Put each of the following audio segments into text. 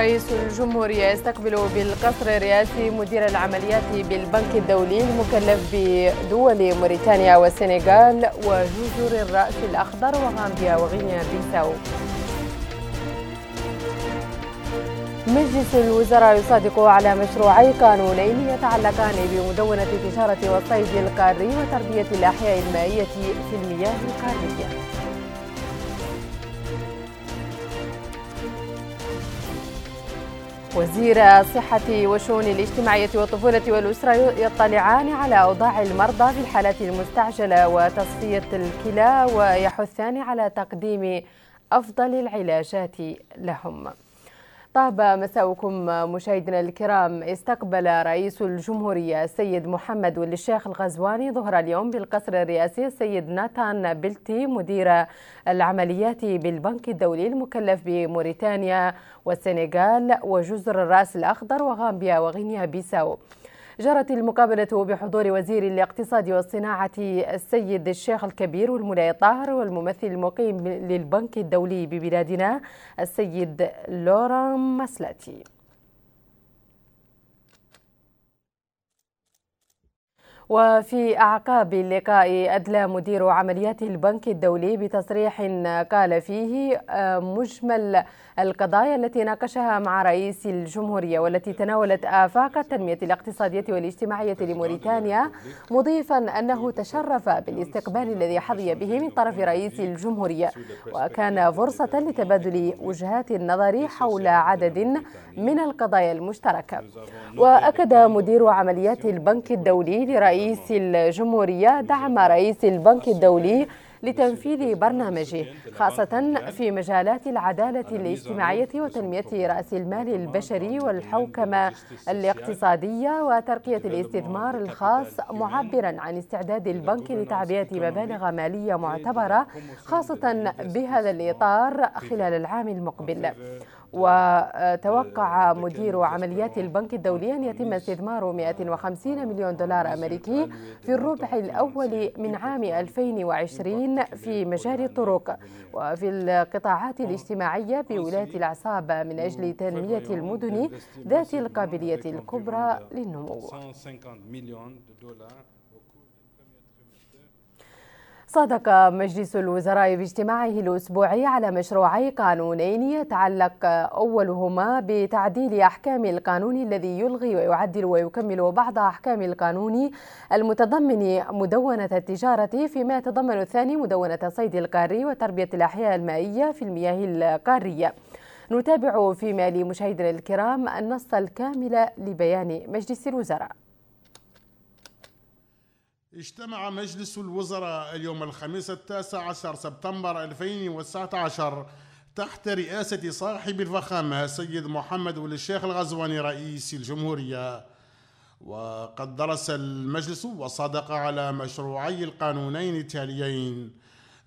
رئيس الجمهورية يستقبل بالقصر الرئاسي مدير العمليات بالبنك الدولي المكلف بدول موريتانيا والسنغال وجزر الرأس الأخضر وغامبيا وغينيا بيساو مجلس الوزراء يصادق على مشروعي قانونين يتعلقان بمدونة التجارة والصيد القاري وتربية الأحياء المائية في المياه القارية وزير الصحة والشؤون الاجتماعية والطفولة والأسرة يطلعان على أوضاع المرضى في الحالات المستعجلة وتصفية الكلى ويحثان على تقديم أفضل العلاجات لهم طاب مساؤكم مشاهدينا الكرام استقبل رئيس الجمهورية السيد محمد والشيخ الغزواني ظهر اليوم بالقصر الرئاسي السيد ناتان بلتي مدير العمليات بالبنك الدولي المكلف بموريتانيا والسنغال وجزر الرأس الأخضر وغامبيا وغينيا بيساو جرت المقابلة بحضور وزير الاقتصاد والصناعة السيد الشيخ الكبير والملاي طاهر والممثل المقيم للبنك الدولي ببلادنا السيد لورا مسلاتي وفي أعقاب اللقاء أدلى مدير عمليات البنك الدولي بتصريح قال فيه آه، مجمل القضايا التي ناقشها مع رئيس الجمهورية والتي تناولت آفاق التنمية الاقتصادية والاجتماعية لموريتانيا مضيفا أنه تشرف بالاستقبال الذي حظي به من طرف رئيس الجمهورية وكان فرصة لتبادل وجهات النظر حول عدد من القضايا المشتركة وأكد مدير عمليات البنك الدولي لرئيس رئيس الجمهورية دعم رئيس البنك الدولي لتنفيذ برنامجه خاصة في مجالات العدالة الاجتماعية وتنمية رأس المال البشري والحوكمة الاقتصادية وترقية الاستثمار الخاص معبرا عن استعداد البنك لتعبئة مبالغ مالية معتبرة خاصة بهذا الإطار خلال العام المقبل وتوقع آه، آه، مدير عمليات البنك الدولي أن يتم استثمار 150 مليون دولار أمريكي في الربع الأول من عام 2020 في مجال الطرق وفي القطاعات آه، الاجتماعية بولاية الأعصاب من أجل تنمية المدن ذات القابلية الكبرى للنمو. صادق مجلس الوزراء باجتماعه الأسبوعي على مشروعي قانونين يتعلق أولهما بتعديل أحكام القانون الذي يلغي ويعدل ويكمل بعض أحكام القانون المتضمن مدونة التجارة فيما يتضمن الثاني مدونة الصيد القاري وتربية الأحياء المائية في المياه القارية نتابع فيما لمشاهدنا الكرام النص الكامل لبيان مجلس الوزراء اجتمع مجلس الوزراء اليوم الخميس التاسع عشر سبتمبر 2019 تحت رئاسة صاحب الفخامة سيد محمد ولي الشيخ الغزواني رئيس الجمهورية وقد درس المجلس وصدق على مشروعي القانونين التاليين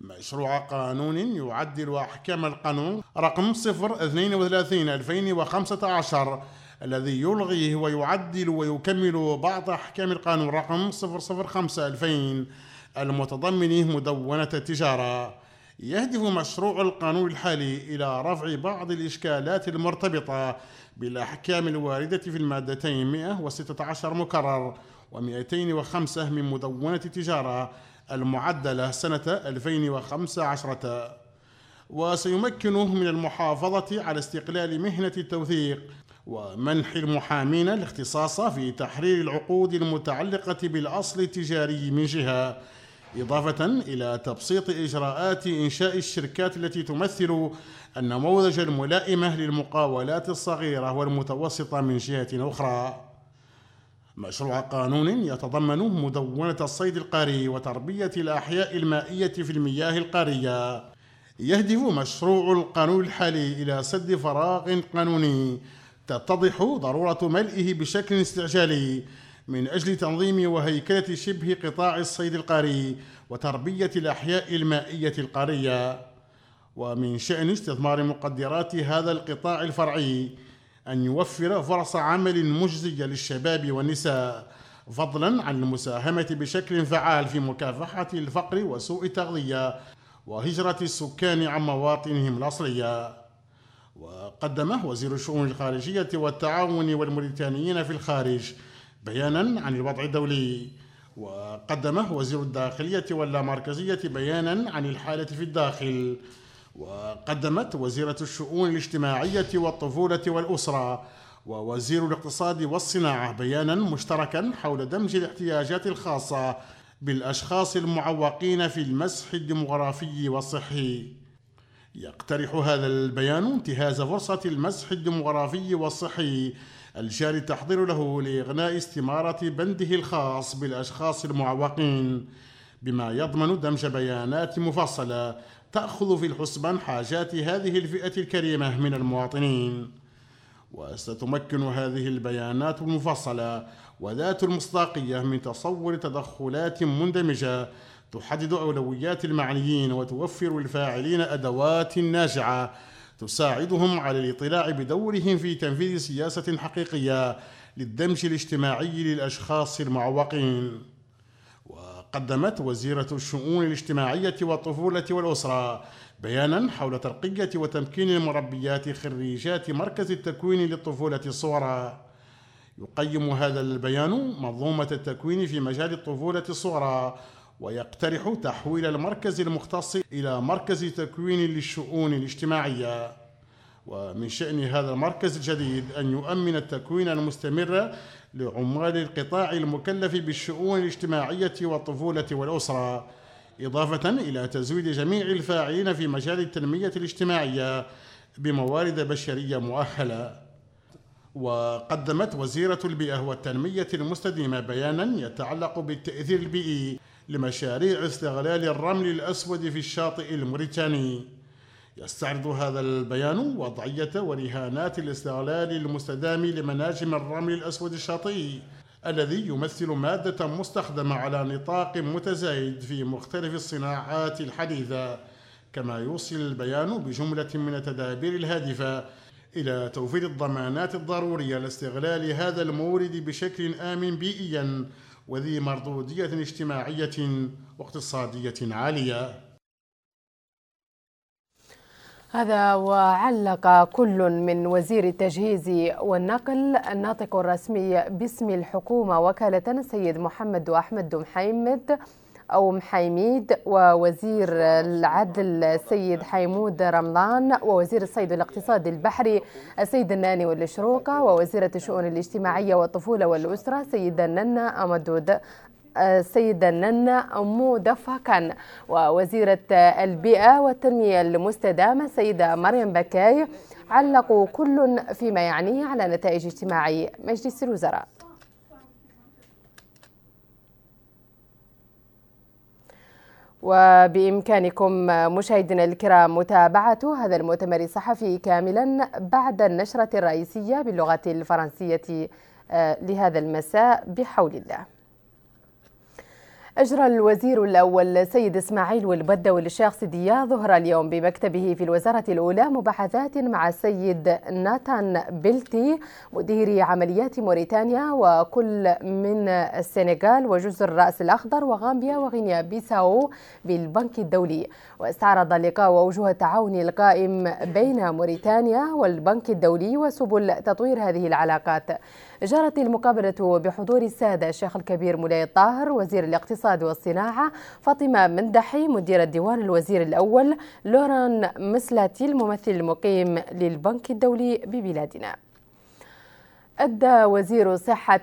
مشروع قانون يعدل أحكام القانون رقم 032 2015 الذي يلغي ويعدل ويكمل بعض أحكام القانون رقم 005 المتضمن مدونة التجارة يهدف مشروع القانون الحالي إلى رفع بعض الإشكالات المرتبطة بالأحكام الواردة في المادتين 116 مكرر و205 من مدونة التجارة المعدلة سنة 2015 وسيمكنه من المحافظة على استقلال مهنة التوثيق ومنح المحامين الاختصاص في تحرير العقود المتعلقة بالأصل التجاري من جهة إضافة إلى تبسيط إجراءات إنشاء الشركات التي تمثل النموذج الملائمة للمقاولات الصغيرة والمتوسطة من جهة أخرى مشروع قانون يتضمن مدونة الصيد القاري وتربية الأحياء المائية في المياه القارية يهدف مشروع القانون الحالي إلى سد فراغ قانوني تتضح ضرورة ملئه بشكل استعجالي من أجل تنظيم وهيكلة شبه قطاع الصيد القاري وتربية الأحياء المائية القارية ومن شأن استثمار مقدرات هذا القطاع الفرعي أن يوفر فرص عمل مجزية للشباب والنساء فضلا عن المساهمة بشكل فعال في مكافحة الفقر وسوء التغذية وهجرة السكان عن مواطنهم الأصلية وقدمه وزير الشؤون الخارجية والتعاون والموريتانيين في الخارج بيانا عن الوضع الدولي وقدمه وزير الداخلية واللامركزية بيانا عن الحالة في الداخل وقدمت وزيرة الشؤون الاجتماعية والطفولة والأسرة ووزير الاقتصاد والصناعة بيانا مشتركا حول دمج الاحتياجات الخاصة بالأشخاص المعوقين في المسح الديمغرافي والصحي يقترح هذا البيان انتهاز فرصة المسح الديمغرافي والصحي الجاري التحضير له لإغناء استمارة بنده الخاص بالأشخاص المعوقين بما يضمن دمج بيانات مفصلة تأخذ في الحسبان حاجات هذه الفئة الكريمة من المواطنين وستمكن هذه البيانات المفصلة وذات المصداقية من تصور تدخلات مندمجة تحدد أولويات المعنيين وتوفر الفاعلين أدوات ناجعة تساعدهم على الاطلاع بدورهم في تنفيذ سياسة حقيقية للدمج الاجتماعي للأشخاص المعوقين وقدمت وزيرة الشؤون الاجتماعية والطفولة والأسرة بيانا حول ترقية وتمكين المربيات خريجات مركز التكوين للطفولة الصغرى يقيم هذا البيان منظومة التكوين في مجال الطفولة الصغرى ويقترح تحويل المركز المختص إلى مركز تكوين للشؤون الاجتماعية ومن شأن هذا المركز الجديد أن يؤمن التكوين المستمر لعمال القطاع المكلف بالشؤون الاجتماعية والطفولة والأسرة إضافة إلى تزويد جميع الفاعلين في مجال التنمية الاجتماعية بموارد بشرية مؤهلة وقدمت وزيرة البيئة والتنمية المستديمة بيانا يتعلق بالتأثير البيئي لمشاريع استغلال الرمل الأسود في الشاطئ الموريتاني يستعرض هذا البيان وضعية ورهانات الاستغلال المستدام لمناجم الرمل الأسود الشاطئي الذي يمثل مادة مستخدمة على نطاق متزايد في مختلف الصناعات الحديثة كما يوصي البيان بجملة من التدابير الهادفة إلى توفير الضمانات الضرورية لاستغلال هذا المورد بشكل آمن بيئيا وذي مردودية اجتماعية واقتصادية عالية هذا وعلق كل من وزير التجهيز والنقل الناطق الرسمي باسم الحكومة وكالة السيد محمد أحمد دمحيمد أو محيميد ووزير العدل السيد حيمود رمضان ووزير الصيد والاقتصاد البحري السيد الناني والشروقة ووزيرة الشؤون الاجتماعية والطفولة والأسرة سيدة ننا أمدود السيدة ننا أمو دفا ووزيرة البيئة والتنمية المستدامة السيدة مريم بكاي علقوا كل فيما يعنيه على نتائج اجتماعي مجلس الوزراء وبإمكانكم مشاهدينا الكرام متابعة هذا المؤتمر الصحفي كاملا بعد النشرة الرئيسية باللغة الفرنسية آه، لهذا المساء بحول الله أجرى الوزير الأول سيد إسماعيل والبدوي للشيخ سيديا ظهر اليوم بمكتبه في الوزارة الأولى مباحثات مع السيد ناتان بلتي مدير عمليات موريتانيا وكل من السنغال وجزر الرأس الأخضر وغامبيا وغينيا بيساو بالبنك الدولي واستعرض اللقاء وجوه التعاون القائم بين موريتانيا والبنك الدولي وسبل تطوير هذه العلاقات جرت المقابلة بحضور السادة الشيخ الكبير مولاي الطاهر وزير الاقتصاد والصناعة فاطمة مندحي مديرة الديوان الوزير الأول لوران مسلاتي الممثل المقيم للبنك الدولي ببلادنا أدى وزير الصحة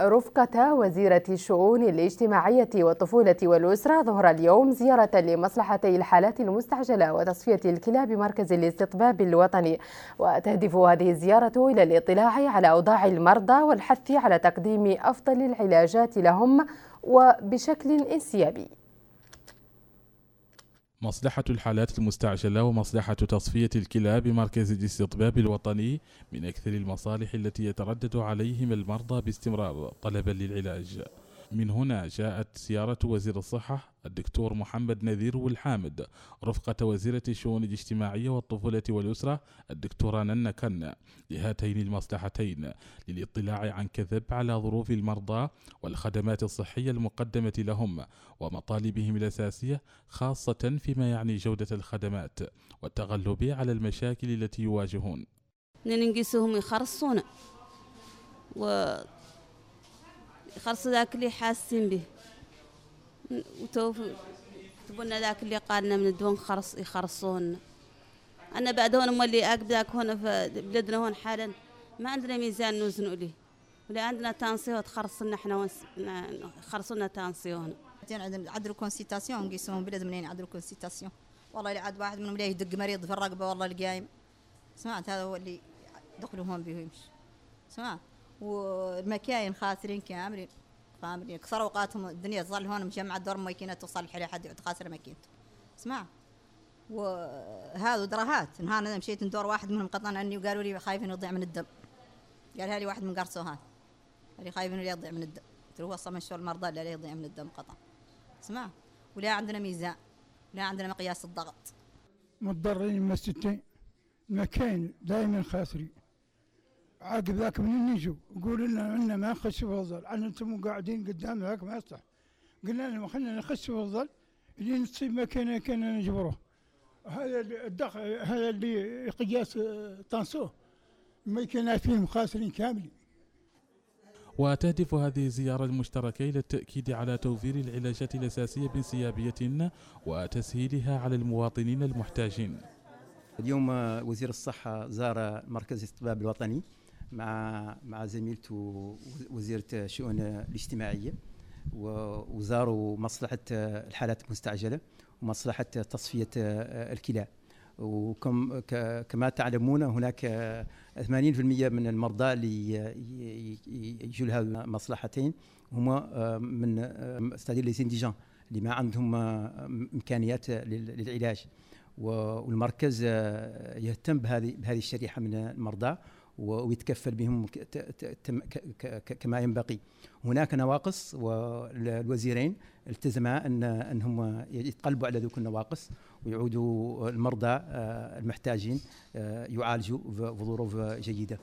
رفقة وزيرة الشؤون الاجتماعية والطفولة والأسرة ظهر اليوم زيارة لمصلحتي الحالات المستعجلة وتصفية الكلى بمركز الاستطباب الوطني وتهدف هذه الزيارة إلى الاطلاع على أوضاع المرضى والحث على تقديم أفضل العلاجات لهم وبشكل انسيابي مصلحة الحالات المستعجلة ومصلحة تصفية الكلى بمركز الاستطباب الوطني من أكثر المصالح التي يتردد عليهم المرضى باستمرار طلبا للعلاج من هنا جاءت زيارة وزير الصحة الدكتور محمد نذير والحامد رفقة وزيرة الشؤون الاجتماعية والطفولة والأسرة الدكتورة ننا كن لهاتين المصلحتين للاطلاع عن كذب على ظروف المرضى والخدمات الصحية المقدمة لهم ومطالبهم الأساسية خاصة فيما يعني جودة الخدمات والتغلب على المشاكل التي يواجهون ننجسهم يخرصون و يخلصوا ذاك اللي حاسين به وتوف تبون ذاك اللي قالنا من الدون خرص يخرصون انا بعد هون امال اللي اقب ذاك هون في بلدنا هون حالا ما عندنا ميزان نوزنوا لي ولا عندنا تانسيون تخرصنا لنا احنا يخرصوا لنا تانسيون عدلوا كونسيتاسيون قيسون بلد منين عدلوا كونسيتاسيون والله اللي عاد واحد منهم ليه يدق مريض في الرقبه والله القايم سمعت هذا هو اللي دخلوا هون به ويمشي سمعت والمكاين خاسرين كاملين فاهمين كسر اوقاتهم الدنيا تظل هون مجمعه دور ماكينه توصل حالي حد يعود خاسر ماكينته اسمع وهذا دراهات نهار انا مشيت ندور واحد منهم قطن عني وقالوا لي خايفين يضيع من الدم قالها لي واحد من قرصوهات لي خايفين يضيع من الدم قلت له هو اصلا شو المرضى اللي يضيع من الدم قطن اسمع ولا عندنا ميزان ولا عندنا مقياس الضغط متضررين من الستين المكاين دائما خاسرين عقب ذاك منين يجوا يقول لنا عندنا ما نخش في الظل عن انتم قاعدين قدام ذاك ما يصلح قلنا لهم خلينا نخش في الظل اللي نصيب ما كان كان نجبروه هذا الدخل هذا اللي قياس آه، طنسوه ما كان فيهم خاسرين كاملين وتهدف هذه الزيارة المشتركة إلى التأكيد على توفير العلاجات الأساسية بانسيابية وتسهيلها على المواطنين المحتاجين اليوم وزير الصحة زار مركز الطباب الوطني مع مع زميلته وزيره الشؤون الاجتماعيه وزاروا مصلحه الحالات المستعجله ومصلحه تصفيه الكلى وكم كما تعلمون هناك 80% من المرضى اللي يجوا لها مصلحتين هما آه، من ستادير لي سينديجان اللي ما عندهم آه، امكانيات للعلاج والمركز آه، يهتم بهذه بهذه الشريحه من المرضى ويتكفل بهم كما ينبغي هناك نواقص والوزيرين التزما ان انهم يتقلبوا على ذوك النواقص ويعودوا المرضى آه، المحتاجين آه، يعالجوا في ظروف جيده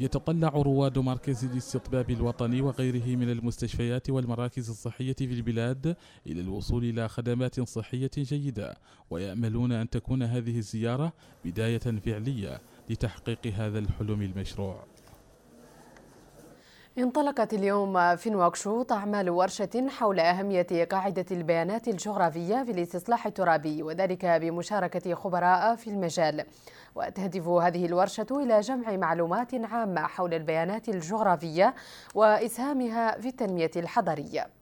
يتطلع رواد مركز الاستطباب الوطني وغيره من المستشفيات والمراكز الصحية في البلاد إلى الوصول إلى خدمات صحية جيدة ويأملون أن تكون هذه الزيارة بداية فعلية لتحقيق هذا الحلم المشروع انطلقت اليوم في نواكشوط أعمال ورشة حول أهمية قاعدة البيانات الجغرافية في الاستصلاح الترابي وذلك بمشاركة خبراء في المجال وتهدف هذه الورشة إلى جمع معلومات عامة حول البيانات الجغرافية وإسهامها في التنمية الحضرية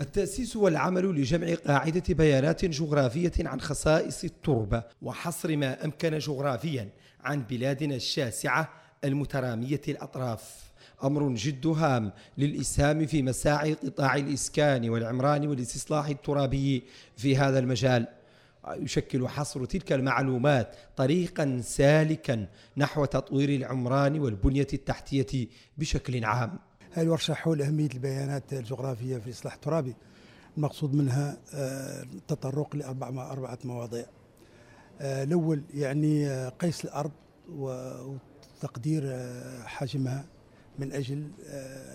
التأسيس والعمل لجمع قاعدة بيانات جغرافية عن خصائص التربة وحصر ما أمكن جغرافيا عن بلادنا الشاسعة المترامية الأطراف أمر جد هام للإسهام في مساعي قطاع الإسكان والعمران والاستصلاح الترابي في هذا المجال يشكل حصر تلك المعلومات طريقا سالكا نحو تطوير العمران والبنية التحتية بشكل عام الورشة حول أهمية البيانات الجغرافية في الإصلاح الترابي المقصود منها آه، التطرق لأربع أربعة مواضيع آه، الأول يعني آه، قيس الأرض وتقدير حجمها من أجل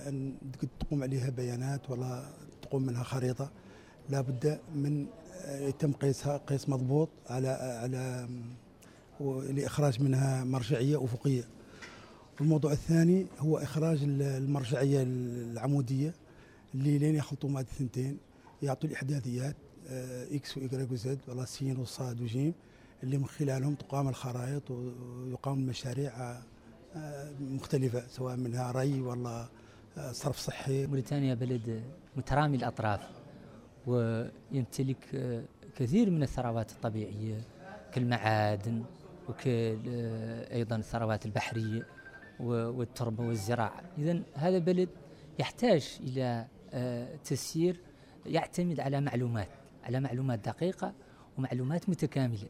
أن تقوم عليها بيانات ولا تقوم منها خريطة لابد من يتم قيسها قيس مضبوط على على لإخراج منها مرجعية أفقية الموضوع الثاني هو إخراج المرجعية العمودية اللي لين يخلطوا مع الثنتين يعطوا الإحداثيات آه، إكس وإكراك وزد ولا سين وصاد وجيم اللي من خلالهم تقام الخرائط ويقام المشاريع آه، آه، مختلفة سواء منها ري ولا صرف صحي موريتانيا بلد مترامي الأطراف ويمتلك كثير من الثروات الطبيعية كالمعادن وكأيضا الثروات البحرية والتربة والزراعة إذا هذا بلد يحتاج إلى آه، تسيير يعتمد على معلومات على معلومات دقيقة ومعلومات متكاملة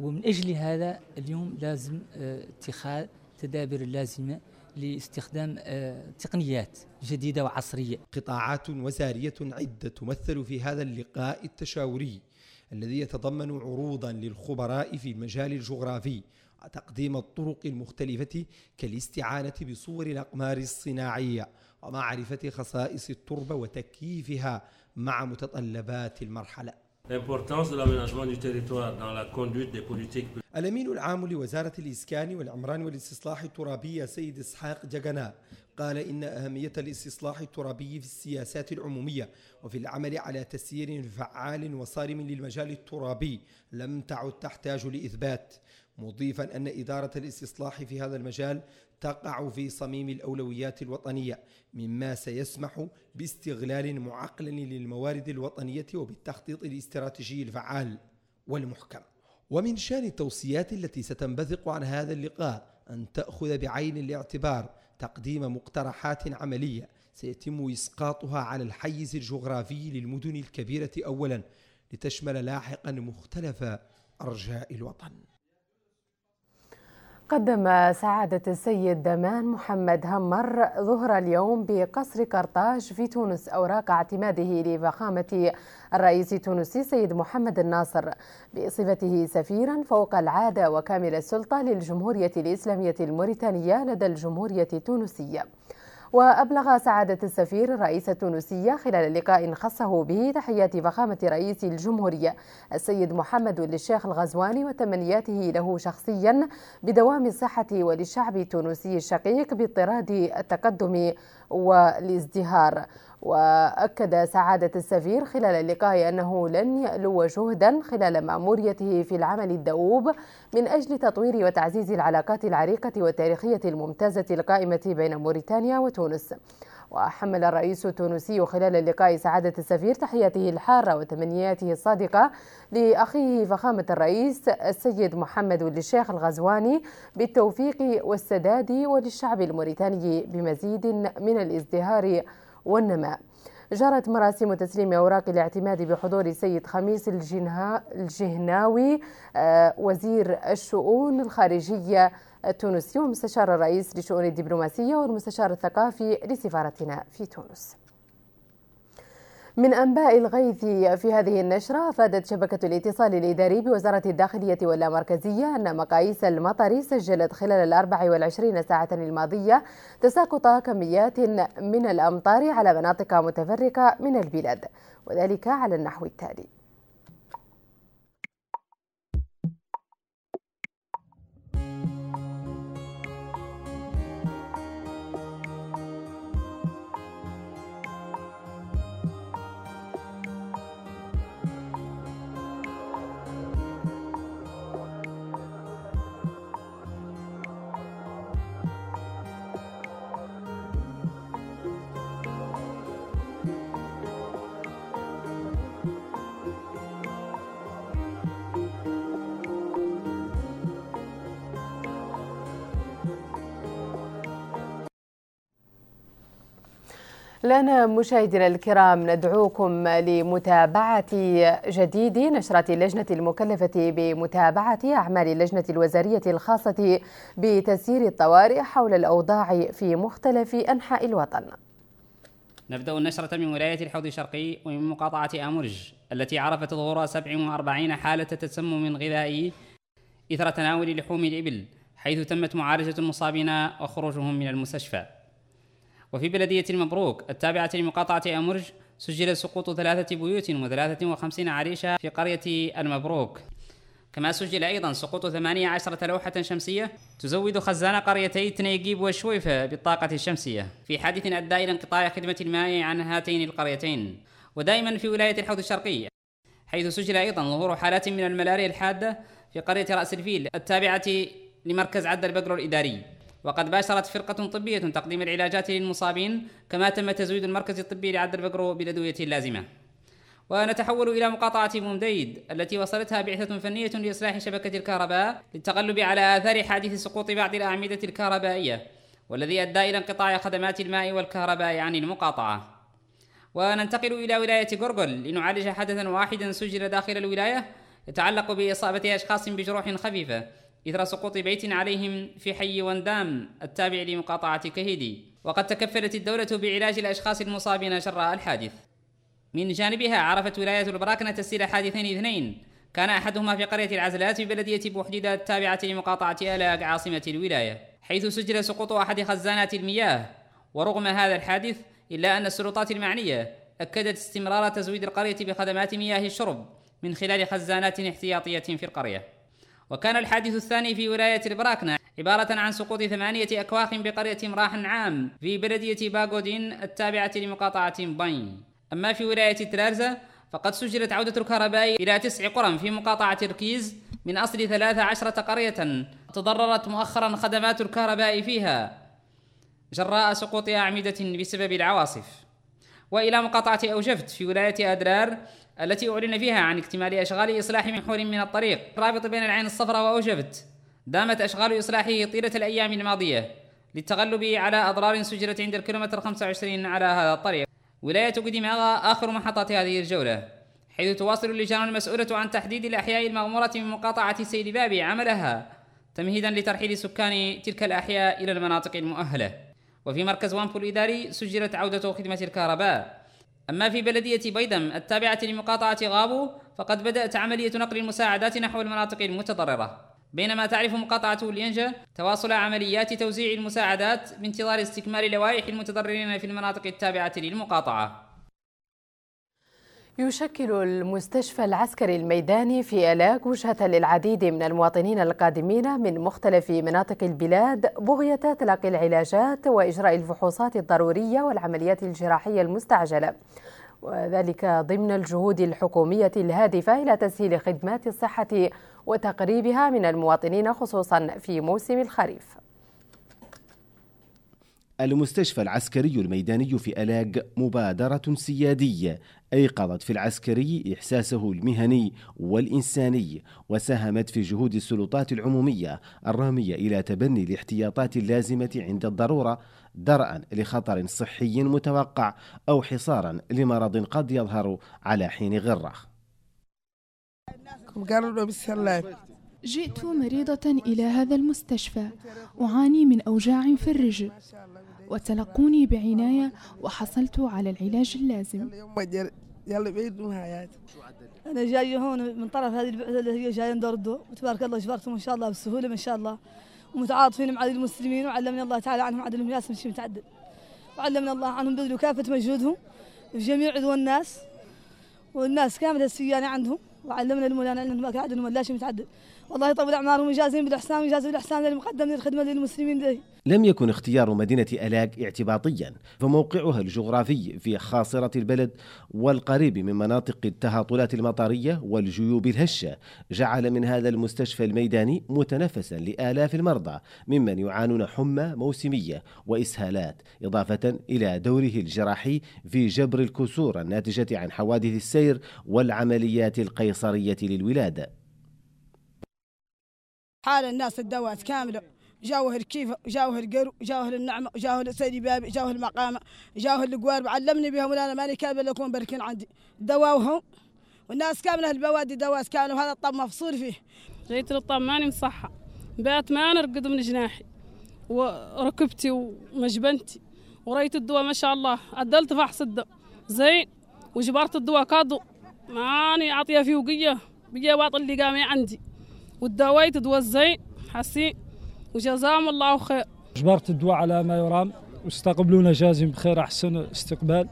ومن أجل هذا اليوم لازم آه، اتخاذ التدابير اللازمة لاستخدام آه، تقنيات جديدة وعصرية قطاعات وزارية عدة تمثل في هذا اللقاء التشاوري الذي يتضمن عروضا للخبراء في المجال الجغرافي تقديم الطرق المختلفة كالاستعانة بصور الأقمار الصناعية ومعرفة خصائص التربة وتكييفها مع متطلبات المرحلة. الأمين العام لوزارة الإسكان والعمران والاستصلاح الترابي سيد إسحاق جغنا قال إن أهمية الاستصلاح الترابي في السياسات العمومية وفي العمل على تسيير فعال وصارم للمجال الترابي لم تعد تحتاج لإثبات مضيفا أن إدارة الاستصلاح في هذا المجال تقع في صميم الأولويات الوطنية مما سيسمح باستغلال معقل للموارد الوطنية وبالتخطيط الاستراتيجي الفعال والمحكم ومن شان التوصيات التي ستنبثق عن هذا اللقاء أن تأخذ بعين الاعتبار تقديم مقترحات عملية سيتم إسقاطها على الحيز الجغرافي للمدن الكبيرة أولا لتشمل لاحقا مختلف أرجاء الوطن قدم سعادة السيد دمان محمد همر ظهر اليوم بقصر قرطاج في تونس أوراق اعتماده لفخامة الرئيس التونسي سيد محمد الناصر بصفته سفيرا فوق العادة وكامل السلطة للجمهورية الإسلامية الموريتانية لدى الجمهورية التونسية وأبلغ سعادة السفير الرئيس التونسي خلال لقاء خصه به تحيات فخامة رئيس الجمهورية السيد محمد للشيخ الغزواني وتمنياته له شخصيا بدوام الصحة وللشعب التونسي الشقيق باطراد التقدم والازدهار وأكد سعادة السفير خلال اللقاء أنه لن يألو جهدا خلال مأموريته في العمل الدؤوب من أجل تطوير وتعزيز العلاقات العريقة والتاريخية الممتازة القائمة بين موريتانيا وتونس وحمل الرئيس التونسي خلال اللقاء سعادة السفير تحياته الحارة وتمنياته الصادقة لأخيه فخامة الرئيس السيد محمد الشيخ الغزواني بالتوفيق والسداد وللشعب الموريتاني بمزيد من الازدهار والنماء جرت مراسم تسليم أوراق الاعتماد بحضور السيد خميس الجنها الجهناوي آه، وزير الشؤون الخارجية التونسي ومستشار الرئيس لشؤون الدبلوماسية والمستشار الثقافي لسفارتنا في تونس من أنباء الغيث في هذه النشرة أفادت شبكة الاتصال الإداري بوزارة الداخلية واللامركزية أن مقاييس المطر سجلت خلال ال 24 ساعة الماضية تساقط كميات من الأمطار على مناطق متفرقة من البلاد وذلك على النحو التالي Thank you. لنا مشاهدينا الكرام ندعوكم لمتابعة جديد نشرة اللجنة المكلفة بمتابعة أعمال اللجنة الوزارية الخاصة بتسيير الطوارئ حول الأوضاع في مختلف أنحاء الوطن نبدأ النشرة من ولاية الحوض الشرقي ومن مقاطعة أمرج التي عرفت ظهور 47 حالة تسمم غذائي إثر تناول لحوم الإبل حيث تمت معالجة المصابين وخروجهم من المستشفى وفي بلدية المبروك التابعة لمقاطعة أمرج سجل سقوط ثلاثة بيوت وثلاثة وخمسين عريشة في قرية المبروك كما سجل أيضا سقوط 18 لوحة شمسية تزود خزان قريتي تنيجيب وشويفة بالطاقة الشمسية في حادث أدى إلى انقطاع خدمة الماء عن هاتين القريتين ودائما في ولاية الحوض الشرقي حيث سجل أيضا ظهور حالات من الملاريا الحادة في قرية رأس الفيل التابعة لمركز عد البقر الإداري وقد باشرت فرقة طبية تقديم العلاجات للمصابين كما تم تزويد المركز الطبي لعبد البقرو بالأدوية اللازمة ونتحول إلى مقاطعة بومديد التي وصلتها بعثة فنية لإصلاح شبكة الكهرباء للتغلب على آثار حادث سقوط بعض الأعمدة الكهربائية والذي أدى إلى انقطاع خدمات الماء والكهرباء عن المقاطعة وننتقل إلى ولاية غرغل لنعالج حدثا واحدا سجل داخل الولاية يتعلق بإصابة أشخاص بجروح خفيفة إثر سقوط بيت عليهم في حي وندام التابع لمقاطعة كهيدي وقد تكفلت الدولة بعلاج الأشخاص المصابين جراء الحادث من جانبها عرفت ولاية البراكنة تسجيل حادثين اثنين كان أحدهما في قرية العزلات في بلدية بوحديدة التابعة لمقاطعة ألاق عاصمة الولاية حيث سجل سقوط أحد خزانات المياه ورغم هذا الحادث إلا أن السلطات المعنية أكدت استمرار تزويد القرية بخدمات مياه الشرب من خلال خزانات احتياطية في القرية وكان الحادث الثاني في ولاية البراكنة عبارة عن سقوط ثمانية أكواخ بقرية مراح عام في بلدية باغودين التابعة لمقاطعة باين أما في ولاية تلارزة فقد سجلت عودة الكهرباء إلى تسع قرى في مقاطعة تركيز من أصل 13 قرية تضررت مؤخرا خدمات الكهرباء فيها جراء سقوط أعمدة بسبب العواصف وإلى مقاطعة أوجفت في ولاية أدرار التي أعلن فيها عن اكتمال أشغال إصلاح محور من الطريق رابط بين العين الصفراء وأوجفت دامت أشغال إصلاحه طيلة الأيام الماضية للتغلب على أضرار سجلت عند الكيلومتر 25 على هذا الطريق ولاية قديماغا آخر محطات هذه الجولة حيث تواصل اللجان المسؤولة عن تحديد الأحياء المغمورة من مقاطعة سيل بابي عملها تمهيدا لترحيل سكان تلك الأحياء إلى المناطق المؤهلة وفي مركز وانبول الإداري سجلت عودة خدمة الكهرباء أما في بلدية بيدم التابعة لمقاطعة غابو فقد بدأت عملية نقل المساعدات نحو المناطق المتضررة بينما تعرف مقاطعة لينجا تواصل عمليات توزيع المساعدات بانتظار استكمال لوائح المتضررين في المناطق التابعة للمقاطعة يشكل المستشفى العسكري الميداني في الاك وجهه للعديد من المواطنين القادمين من مختلف مناطق البلاد بغيه تلقي العلاجات واجراء الفحوصات الضروريه والعمليات الجراحيه المستعجله وذلك ضمن الجهود الحكوميه الهادفه الى تسهيل خدمات الصحه وتقريبها من المواطنين خصوصا في موسم الخريف المستشفى العسكري الميداني في ألاق مبادرة سيادية أيقظت في العسكري إحساسه المهني والإنساني وساهمت في جهود السلطات العمومية الرامية إلى تبني الاحتياطات اللازمة عند الضرورة درءا لخطر صحي متوقع أو حصارا لمرض قد يظهر على حين غرة جئت مريضة إلى هذا المستشفى أعاني من أوجاع في الرجل وتلقوني بعناية وحصلت على العلاج اللازم يلا حياتي انا جاي هون من طرف هذه البعثه اللي هي جايه ندردو وتبارك الله جبرتهم ان شاء الله بسهوله ما شاء الله ومتعاطفين مع المسلمين وعلمنا الله تعالى عنهم عدل مياس مش متعدد وعلمنا الله عنهم بذلوا كافه مجهودهم في جميع ذو الناس والناس كامله السيانه عندهم وعلمنا المولانا انهم ما قاعد ما متعدد والله يطول طيب، اعمارهم ويجازيهم بالاحسان ويجازي بالاحسان المقدم للخدمه للمسلمين دي. لم يكن اختيار مدينه الاك اعتباطيا فموقعها الجغرافي في خاصره البلد والقريب من مناطق التهاطلات المطريه والجيوب الهشه جعل من هذا المستشفى الميداني متنفسا لالاف المرضى ممن يعانون حمى موسميه واسهالات اضافه الى دوره الجراحي في جبر الكسور الناتجه عن حوادث السير والعمليات القيصريه للولاده حال الناس الدوات كاملة جاوهر كيف جاوهر قرو جاوهر النعمة جاوهر سيدي بابي جاوهر المقامة جاوهر القوارب علمني بهم أنا ماني كامل أكون بركين عندي دواوهم والناس كاملة البوادي دوات كاملة وهذا الطب مفصول فيه جيت للطب ماني مصحة بات ما نرقد من جناحي وركبتي ومجبنتي وريت الدواء ما شاء الله عدلت فحص الدواء زين وجبرت الدواء كادو ماني عاطيه فيه وقيه بيا واطل اللي قامي عندي والدواء دوزي حسي وجزاهم الله خير جبرت الدواء على ما يرام واستقبلونا جازم بخير أحسن استقبال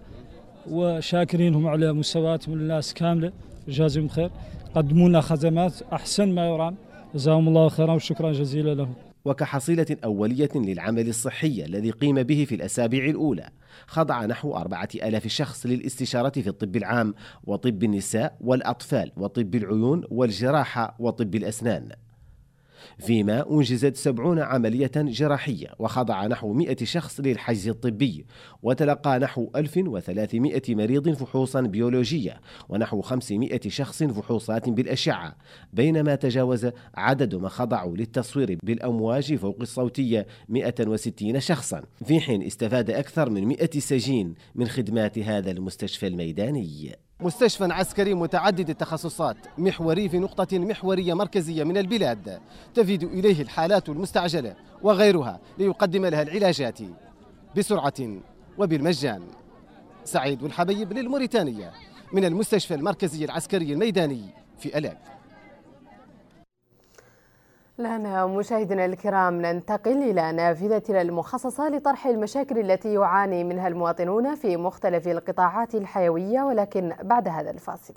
وشاكرينهم على مساواتهم للناس كاملة جازم بخير قدموا لنا خدمات أحسن ما يرام جزاهم الله خيرا وشكرا جزيلا لهم وكحصيلة أولية للعمل الصحي الذي قيم به في الأسابيع الأولى خضع نحو أربعة ألاف شخص للاستشارة في الطب العام وطب النساء والأطفال وطب العيون والجراحة وطب الأسنان فيما أنجزت سبعون عملية جراحية وخضع نحو مئة شخص للحجز الطبي وتلقى نحو 1300 مريض فحوصا بيولوجية ونحو 500 شخص فحوصات بالأشعة بينما تجاوز عدد ما خضعوا للتصوير بالأمواج فوق الصوتية 160 شخصا في حين استفاد أكثر من 100 سجين من خدمات هذا المستشفى الميداني مستشفى عسكري متعدد التخصصات محوري في نقطة محورية مركزية من البلاد تفيد إليه الحالات المستعجلة وغيرها ليقدم لها العلاجات بسرعة وبالمجان سعيد الحبيب للموريتانية من المستشفى المركزي العسكري الميداني في ألاك الآن مشاهدينا الكرام ننتقل إلى نافذتنا المخصصة لطرح المشاكل التي يعاني منها المواطنون في مختلف القطاعات الحيوية ولكن بعد هذا الفاصل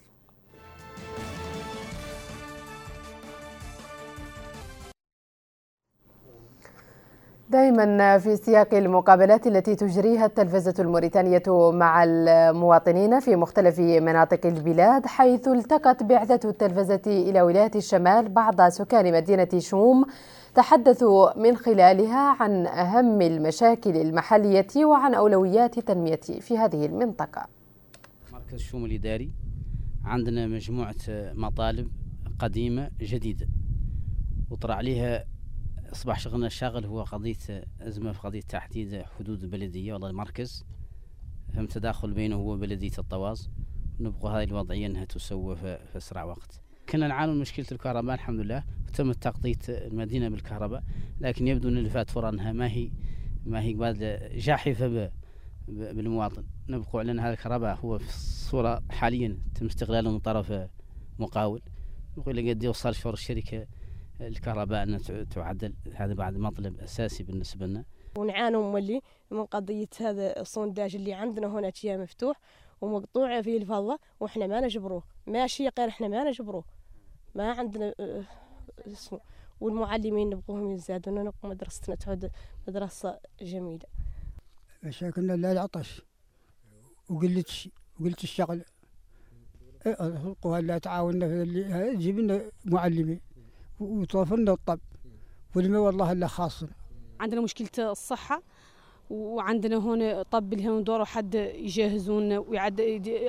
دائما في سياق المقابلات التي تجريها التلفزة الموريتانية مع المواطنين في مختلف مناطق البلاد حيث التقت بعثة التلفزة إلى ولاية الشمال بعض سكان مدينة شوم تحدثوا من خلالها عن أهم المشاكل المحلية وعن أولويات التنمية في هذه المنطقة مركز الشوم الإداري عندنا مجموعة مطالب قديمة جديدة وطرع عليها اصبح شغلنا الشاغل هو قضيه ازمه في قضيه تحديد حدود البلديه ولا المركز فهم تداخل بينه هو بلديه الطواز نبغى هذه الوضعيه انها تسوى في اسرع وقت. كنا نعاني من مشكله الكهرباء الحمد لله وتم تغطيه المدينه بالكهرباء لكن يبدو ان الفاتوره انها ما هي ما هي قادره جاحفه بالمواطن. نبقوا ان هذا الكهرباء هو في الصوره حاليا تم استغلاله من طرف مقاول. نقول قد يوصل شعور الشركه الكهرباء أن تعدل هذا بعد مطلب أساسي بالنسبة لنا ونعانوا مولي من قضية هذا الصنداج اللي عندنا هنا تيا مفتوح ومقطوع فيه الفضة وإحنا ما نجبروه ماشي غير إحنا ما نجبروه ما عندنا آه، اسمه والمعلمين نبغوهم يزادون ونبغوا مدرستنا تعود مدرسة جميلة مشاكلنا لا العطش وقلت وقلت الشغل آه، القوى لا تعاوننا آه، جيب لنا معلمين وطوف الطب والماء والله الا خاص عندنا مشكله الصحه وعندنا هون طب هون دوره حد يجهزون ويعد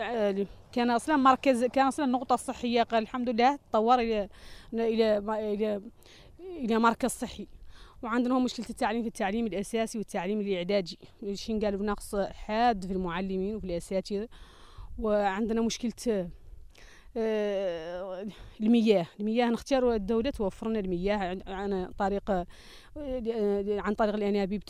آه، كان اصلا مركز كان اصلا نقطه صحيه قال الحمد لله تطور الى الى الى, إلى مركز صحي وعندنا هون مشكله التعليم في التعليم الاساسي والتعليم الاعدادي شين قالوا نقص حاد في المعلمين وفي الاساتذه وعندنا مشكله آه، المياه المياه نختار الدولة توفر لنا المياه عن طريق آه، آه، عن طريق الأنابيب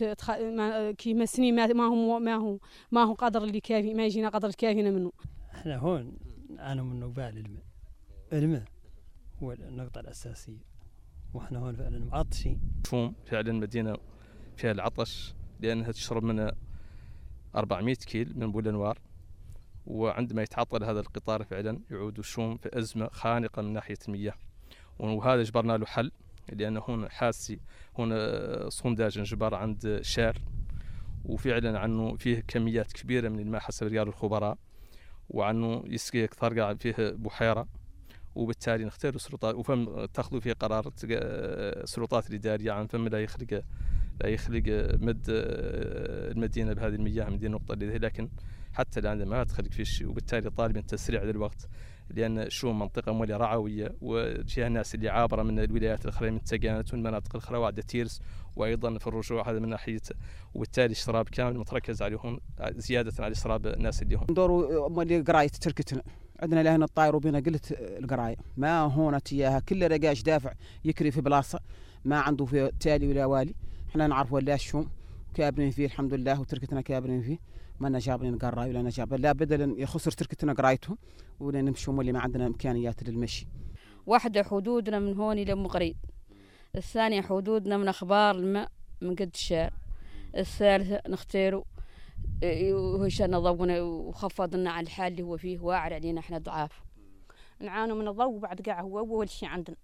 كيما سني ما هو ما هو ما هو قدر اللي كافي ما يجينا قدر كافينا منه احنا هون أنا من نقبال الماء الماء هو النقطة الأساسية وإحنا هون فعلا معطشين تفهم فعلا مدينة فيها العطش لأنها تشرب من 400 كيل من بولنوار وعندما يتعطل هذا القطار فعلا يعود الشوم في أزمة خانقة من ناحية المياه وهذا جبرنا له حل لأن هنا حاسي هنا صنداج جبر عند شار وفعلا عنه فيه كميات كبيرة من الماء حسب رجال الخبراء وعنه يسقي أكثر قاعد فيه بحيرة وبالتالي نختار السلطات وفم تاخذوا فيه قرار السلطات الاداريه عن فم لا يخلق لا يخلق مد المدينه بهذه المياه من دي النقطه لكن حتى الآن ما تخلق في شيء وبالتالي طالب تسريع للوقت لأن شو منطقة مولية رعوية وفيها الناس اللي عابرة من الولايات الأخرى من تقانت والمناطق الأخرى وعد تيرس وأيضا في الرجوع هذا من ناحية وبالتالي الشراب كامل متركز عليهم زيادة على شراب الناس اللي هم دور مولي قراية تركتنا عندنا لهنا الطاير وبينا قلت القرايه ما هونت اياها كل رقاش دافع يكري في بلاصه ما عنده في تالي ولا والي احنا نعرف ولا شو كابرين فيه الحمد لله وتركتنا كابرين فيه ما شابين نقرا ولا شاب لا بدل يخسر تركتنا قرايتهم ولا نمشي هم اللي ما عندنا امكانيات للمشي واحدة حدودنا من هون إلى مغريد الثانية حدودنا من أخبار الماء من قد الشارع الثالثة نختاروا اه، وهشان نضونا وخفضنا على الحال اللي هو فيه واعر علينا احنا ضعاف نعانوا من الضوء بعد قاع هو اول شيء عندنا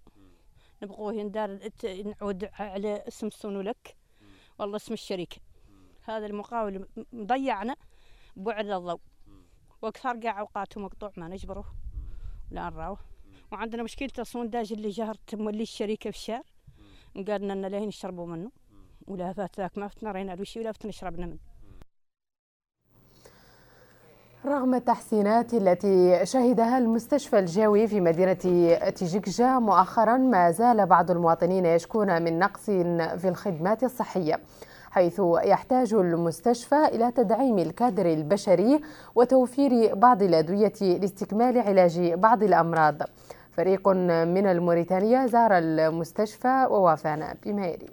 نبغوه ندار نعود على اسم السنولك والله اسم الشركه هذا المقاول مضيعنا بعد الضوء وأكثر قاع أوقاته مقطوع ما نجبره لا نراوه وعندنا مشكلة الصونداج اللي جهر تمولي الشركة في الشارع قالنا لنا لهين يشربوا منه ولا فات ذاك ما فتنا رينا له شيء ولا فتنا شربنا منه رغم التحسينات التي شهدها المستشفى الجوي في مدينة تيجيكجا مؤخرا ما زال بعض المواطنين يشكون من نقص في الخدمات الصحية حيث يحتاج المستشفى إلى تدعيم الكادر البشري وتوفير بعض الأدوية لاستكمال علاج بعض الأمراض فريق من الموريتانية زار المستشفى ووافانا بما يلي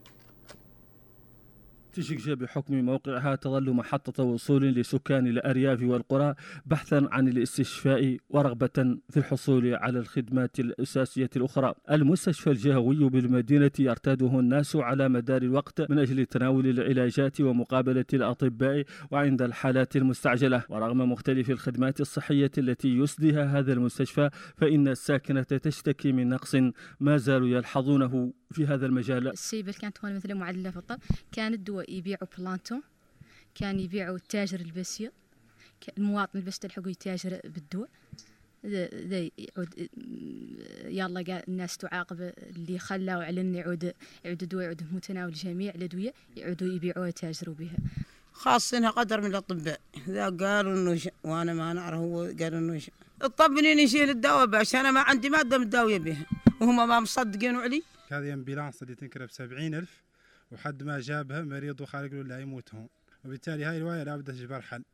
تشججة بحكم موقعها تظل محطة وصول لسكان الأرياف والقرى بحثا عن الاستشفاء ورغبة في الحصول على الخدمات الأساسية الأخرى المستشفى الجهوي بالمدينة يرتاده الناس على مدار الوقت من أجل تناول العلاجات ومقابلة الأطباء وعند الحالات المستعجلة ورغم مختلف الخدمات الصحية التي يسديها هذا المستشفى فإن الساكنة تشتكي من نقص ما زالوا يلحظونه في هذا المجال الشيبه اللي كانت هون مثلا معلله في الطب كان الدواء يبيعوا بلانتون كان يبيعوا التاجر البسيط المواطن اللي تلحقوا يتاجر بالدواء ذا يعود يلا قال الناس تعاقب اللي خلاه وعلن يعود يعود الدواء يعود متناول جميع الادويه يعودوا يبيعوها يتاجروا بها خاصينها قدر من الاطباء ذا قالوا انه وانا ما نعرف هو قالوا انه الطب يشيل الدواء باش انا ما عندي ماده مداويه بها وهم ما مصدقين علي هذه امبيلانس اللي تنكرب سبعين ألف وحد ما جابها مريض وخارج له لا يموت هون وبالتالي هاي الرواية لابد تجبر حل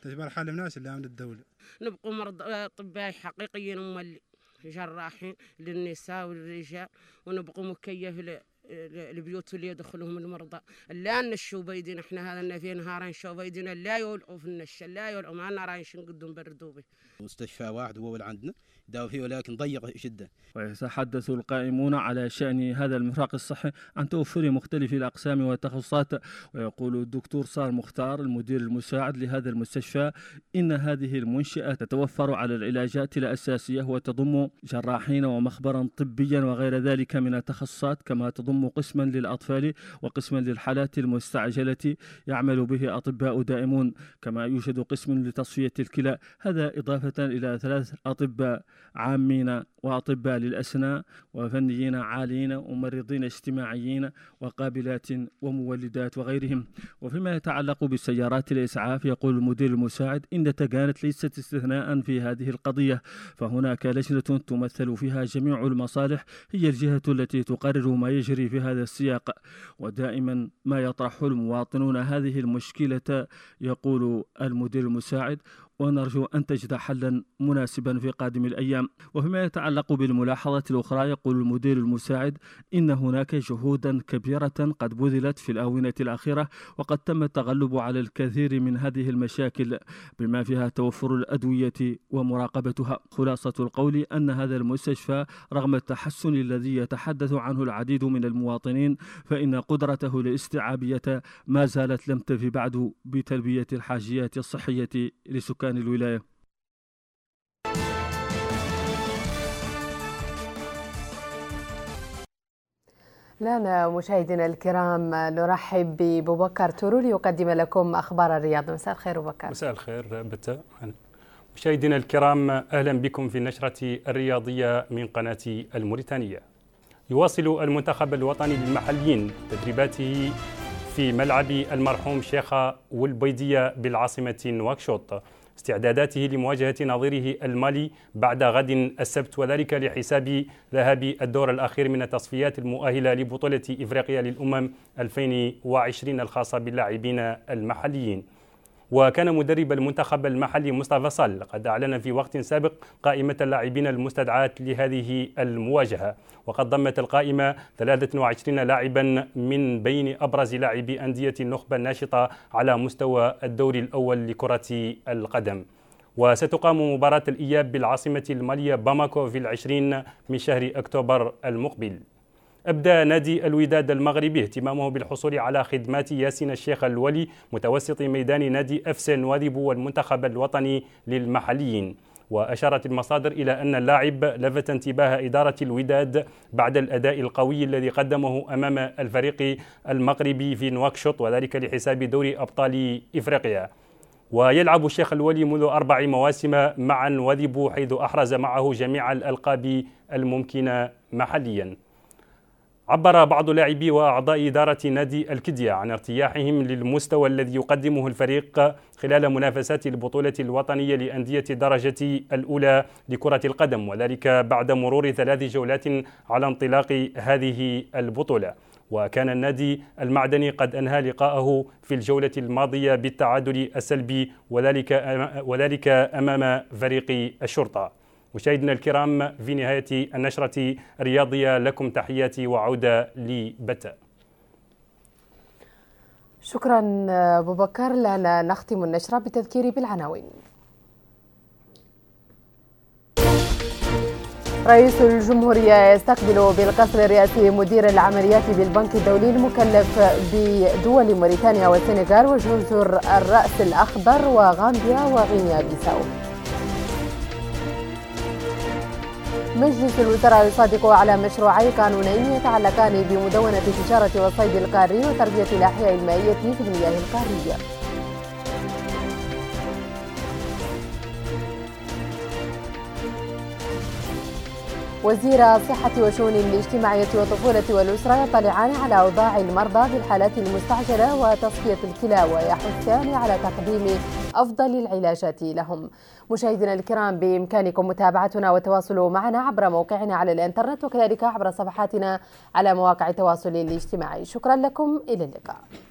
تجبر حل الناس اللي من الدولة نبقوا مرض آه، أطباء حقيقيين هم جراحين للنساء والرجال ونبقوا مكيف ل... البيوت اللي يدخلهم المرضى لا نشوا بيدنا احنا هذا في نهارين شو بيدنا لا يولعوا في النشا لا يولعوا ما رايش نقدم بردوبي مستشفى واحد هو اللي عندنا داوا فيه ولكن ضيق جدا ويتحدث القائمون على شأن هذا المرفق الصحي عن توفر مختلف الأقسام والتخصصات ويقول الدكتور صار مختار المدير المساعد لهذا المستشفى إن هذه المنشأة تتوفر على العلاجات الأساسية وتضم جراحين ومخبرا طبيا وغير ذلك من التخصصات كما تضم قسما للأطفال وقسما للحالات المستعجلة يعمل به أطباء دائمون كما يوجد قسم لتصفية الكلى هذا إضافة إلى ثلاث أطباء عامين وأطباء للأسنان وفنيين عاليين وممرضين اجتماعيين وقابلات ومولدات وغيرهم وفيما يتعلق بالسيارات الإسعاف يقول المدير المساعد إن تجانت ليست استثناء في هذه القضية فهناك لجنة تمثل فيها جميع المصالح هي الجهة التي تقرر ما يجري في هذا السياق ودائما ما يطرح المواطنون هذه المشكلة يقول المدير المساعد ونرجو أن تجد حلا مناسبا في قادم الأيام وفيما يتعلق بالملاحظة الأخرى يقول المدير المساعد إن هناك جهودا كبيرة قد بذلت في الآونة الأخيرة وقد تم التغلب على الكثير من هذه المشاكل بما فيها توفر الأدوية ومراقبتها خلاصة القول أن هذا المستشفى رغم التحسن الذي يتحدث عنه العديد من المواطنين فإن قدرته الاستيعابية ما زالت لم تفي بعد بتلبية الحاجيات الصحية لسكان سكان الولايه لنا مشاهدينا الكرام نرحب ببو بكر ليقدم يقدم لكم اخبار الرياض مساء الخير ابو بكر مساء الخير بتا مشاهدينا الكرام اهلا بكم في النشره الرياضيه من قناه الموريتانيه يواصل المنتخب الوطني للمحليين تدريباته في ملعب المرحوم شيخة والبيدية بالعاصمة نواكشوط استعداداته لمواجهة نظيره المالي بعد غد السبت وذلك لحساب ذهاب الدور الأخير من التصفيات المؤهلة لبطولة إفريقيا للأمم 2020 الخاصة باللاعبين المحليين وكان مدرب المنتخب المحلي مصطفى صل قد أعلن في وقت سابق قائمة اللاعبين المستدعاة لهذه المواجهة وقد ضمت القائمة 23 لاعبا من بين أبرز لاعبي أندية النخبة الناشطة على مستوى الدوري الأول لكرة القدم وستقام مباراة الإياب بالعاصمة المالية باماكو في العشرين من شهر أكتوبر المقبل أبدى نادي الوداد المغربي اهتمامه بالحصول على خدمات ياسين الشيخ الولي متوسط ميدان نادي أفسن نواذبو والمنتخب الوطني للمحليين وأشارت المصادر إلى أن اللاعب لفت انتباه إدارة الوداد بعد الأداء القوي الذي قدمه أمام الفريق المغربي في نواكشوط وذلك لحساب دوري أبطال إفريقيا ويلعب الشيخ الولي منذ أربع مواسم معا وذبو حيث أحرز معه جميع الألقاب الممكنة محليا عبر بعض لاعبي واعضاء اداره نادي الكديه عن ارتياحهم للمستوى الذي يقدمه الفريق خلال منافسات البطوله الوطنيه لانديه الدرجه الاولى لكره القدم وذلك بعد مرور ثلاث جولات على انطلاق هذه البطوله وكان النادي المعدني قد انهى لقاءه في الجوله الماضيه بالتعادل السلبي وذلك وذلك امام فريق الشرطه مشاهدينا الكرام في نهاية النشرة الرياضية لكم تحياتي وعودة لبتا شكرا أبو بكر لنا نختم النشرة بتذكير بالعناوين رئيس الجمهورية يستقبل بالقصر الرئاسي مدير العمليات بالبنك الدولي المكلف بدول موريتانيا والسنغال وجزر الرأس الأخضر وغامبيا وغينيا بيساو مجلس الوزراء يصادق على مشروعي قانونين يتعلقان بمدونة التجارة والصيد القاري وتربية الأحياء المائية في المياه القارية وزير الصحة وشؤون الاجتماعية والطفولة والأسرة يطلعان على أوضاع المرضى بالحالات المستعجلة وتصفية الكلى ويحثان على تقديم أفضل العلاجات لهم مشاهدينا الكرام بإمكانكم متابعتنا والتواصل معنا عبر موقعنا على الإنترنت وكذلك عبر صفحاتنا على مواقع التواصل الاجتماعي شكرا لكم إلى اللقاء